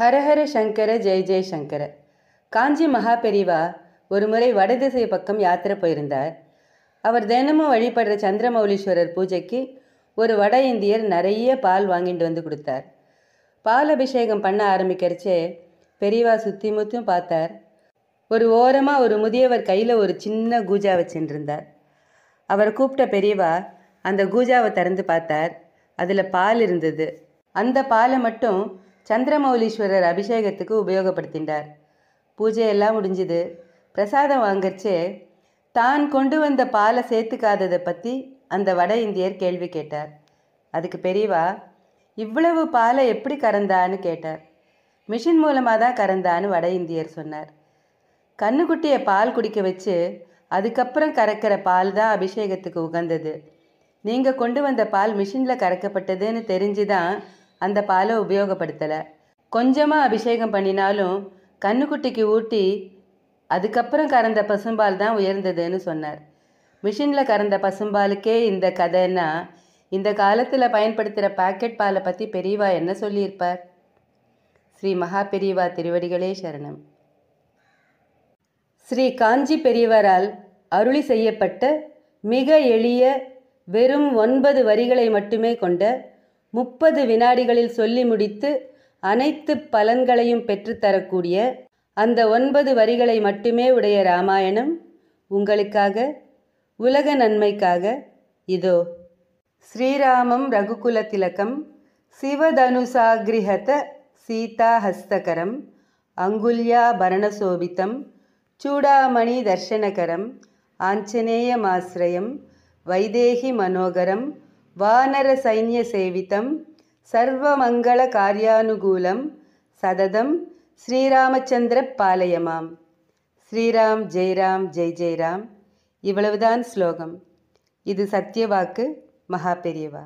ஹரஹர சங்கர ஜெய் ஜெய் காஞ்சி காஞ்சி பெரிவா ஒரு முறை வடதிசை பக்கம் யாத்திரை போயிருந்தார் அவர் தினமும் வழிபடுற சந்திரமௌலீஸ்வரர் பூஜைக்கு ஒரு வட இந்தியர் நிறைய பால் வாங்கிட்டு வந்து கொடுத்தார் பால் அபிஷேகம் பண்ண ஆரம்பிக்கிறச்சே பெரியவா சுற்றி முத்தும் பார்த்தார் ஒரு ஓரமாக ஒரு முதியவர் கையில் ஒரு சின்ன கூஜா வச்சுருந்தார் அவரை கூப்பிட்ட பெரியவா அந்த கூஜாவை திறந்து பார்த்தார் அதில் பால் இருந்தது அந்த பாலை மட்டும் சந்திரமௌலீஸ்வரர் அபிஷேகத்துக்கு உபயோகப்படுத்தினார் பூஜையெல்லாம் முடிஞ்சுது பிரசாதம் வாங்கச்சே தான் கொண்டு வந்த பாலை சேர்த்துக்காததை பற்றி அந்த வட இந்தியர் கேள்வி கேட்டார் அதுக்கு பெரியவா இவ்வளவு பாலை எப்படி கறந்தான்னு கேட்டார் மிஷின் மூலமாக தான் கறந்தான்னு வட இந்தியர் சொன்னார் கண்ணுக்குட்டியை பால் குடிக்க வச்சு அதுக்கப்புறம் கறக்கிற பால் தான் அபிஷேகத்துக்கு உகந்தது நீங்கள் கொண்டு வந்த பால் மிஷினில் கறக்கப்பட்டதுன்னு தெரிஞ்சு தான் அந்த பாலை உபயோகப்படுத்தலை கொஞ்சமாக அபிஷேகம் பண்ணினாலும் கண்ணுக்குட்டிக்கு ஊட்டி அதுக்கப்புறம் கறந்த பசும்பால் தான் உயர்ந்ததுன்னு சொன்னார் மிஷினில் கறந்த பசும்பாலுக்கே இந்த கதைன்னா இந்த காலத்தில் பயன்படுத்துகிற பாக்கெட் பாலை பற்றி பெரியவா என்ன சொல்லியிருப்பார் ஸ்ரீ மகா பெரியவா திருவடிகளே சரணம் ஸ்ரீ காஞ்சி பெரியவரால் அருளி செய்யப்பட்ட மிக எளிய வெறும் ஒன்பது வரிகளை மட்டுமே கொண்ட முப்பது வினாடிகளில் சொல்லி முடித்து அனைத்து பலன்களையும் பெற்றுத்தரக்கூடிய அந்த ஒன்பது வரிகளை மட்டுமே உடைய ராமாயணம் உங்களுக்காக உலக நன்மைக்காக இதோ ஸ்ரீராமம் ரகுகுல திலகம் சீதா சீதாஹஸ்தகரம் அங்குல்யா பரணசோபிதம் சூடாமணி தர்ஷனகரம் ஆஞ்சநேயமாசிரயம் வைதேகி மனோகரம் வானர சைன்ய சேவிதம் சர்வமங்கள காரியானுகூலம் சததம் ஸ்ரீராமச்சந்திர பாலயமாம் ஸ்ரீராம் ஜெய்ராம் ஜெய் ஜெய்ராம் இவ்வளவுதான் ஸ்லோகம் இது சத்தியவாக்கு மகா பெரியவா